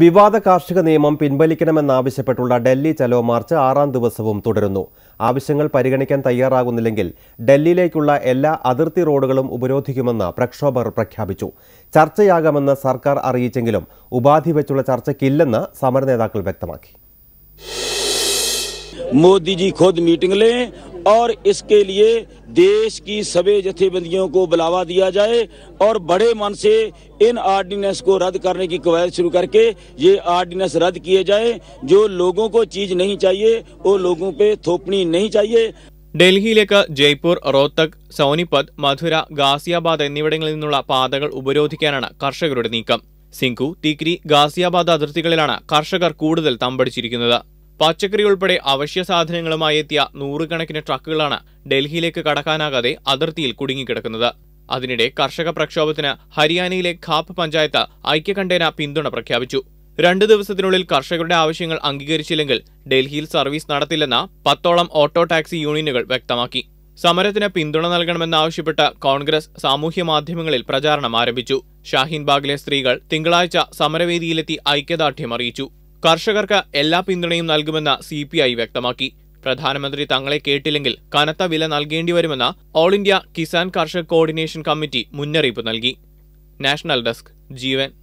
വിവാദ കാർഷിക നിയമം പിൻവലിക്കണമെന്നാവശ്യപ്പെട്ടുള്ള ഡൽഹി ചലോ മാർച്ച് ആറാം ദിവസവും തുടരുന്നു ആവശ്യങ്ങൾ പരിഗണിക്കാൻ തയ്യാറാകുന്നില്ലെങ്കിൽ ഡൽഹിയിലേക്കുള്ള എല്ലാ അതിർത്തി റോഡുകളും ഉപരോധിക്കുമെന്ന് പ്രക്ഷോഭർ പ്രഖ്യാപിച്ചു ചർച്ചയാകാമെന്ന് സർക്കാർ അറിയിച്ചെങ്കിലും ഉപാധി വെച്ചുള്ള ചർച്ചയ്ക്കില്ലെന്ന് സമരനേതാക്കൾ വ്യക്തമാക്കി മോദിജി ഖുദ് മീറ്റിംഗ് ലേ और इसके लिए देश की सभी जथेबंदियों को बुलावा दिया जाए और बड़े मन से इन आर्डिनेंस को रद्द करने की कवायद शुरू करके ये आर्डिनेंस रद्द किए जाए जो लोगों को चीज नहीं चाहिए वो लोगों पे थोपनी नहीं चाहिए ഡൽഹിയിലേക്ക് ജയ്പൂർ റോത്തക് സോനിപത് മധുര ഗാസിയാബാദ് എന്നിവിടങ്ങളിൽ നിന്നുള്ള പാതകൾ ഉപരോധിക്കാനാണ് കർഷകരുടെ നീക്കം സിംഗു തിക്രി ഗാസിയാബാദ് അതിർത്തികളിലാണ് കർഷകർ കൂടുതൽ തമ്പടിച്ചിരിക്കുന്നത് പച്ചക്കറി ഉൾപ്പെടെ അവശ്യ സാധനങ്ങളുമായി എത്തിയ നൂറുകണക്കിന് ട്രക്കുകളാണ് ഡൽഹിയിലേക്ക് കടക്കാനാകാതെ അതിർത്തിയിൽ കുടുങ്ങിക്കിടക്കുന്നത് അതിനിടെ കർഷക പ്രക്ഷോഭത്തിന് ഹരിയാനയിലെ ഖാപ്പ് പഞ്ചായത്ത് ഐക്യകണ്ഠേന പിന്തുണ പ്രഖ്യാപിച്ചു രണ്ടു ദിവസത്തിനുള്ളിൽ കർഷകരുടെ ആവശ്യങ്ങൾ അംഗീകരിച്ചില്ലെങ്കിൽ ഡൽഹിയിൽ സർവീസ് നടത്തില്ലെന്ന പത്തോളം ഓട്ടോ ടാക്സി യൂണിയനുകൾ വ്യക്തമാക്കി സമരത്തിന് പിന്തുണ നൽകണമെന്നാവശ്യപ്പെട്ട് കോൺഗ്രസ് സാമൂഹ്യ മാധ്യമങ്ങളിൽ പ്രചാരണം ആരംഭിച്ചു ഷാഹീൻബാഗിലെ സ്ത്രീകൾ തിങ്കളാഴ്ച സമരവേദിയിലെത്തി ഐക്യദാർഢ്യം അറിയിച്ചു കർഷകർക്ക് എല്ലാ പിന്തുണയും നൽകുമെന്ന് സി പി ഐ വ്യക്തമാക്കി പ്രധാനമന്ത്രി തങ്ങളെ കേട്ടില്ലെങ്കിൽ കനത്ത വില നൽകേണ്ടി വരുമെന്ന് ഓൾ ഇന്ത്യ കിസാൻ കർഷക കോർഡിനേഷൻ കമ്മിറ്റി മുന്നറിയിപ്പ് നൽകി നാഷണൽ ഡെസ്ക് ജീവൻ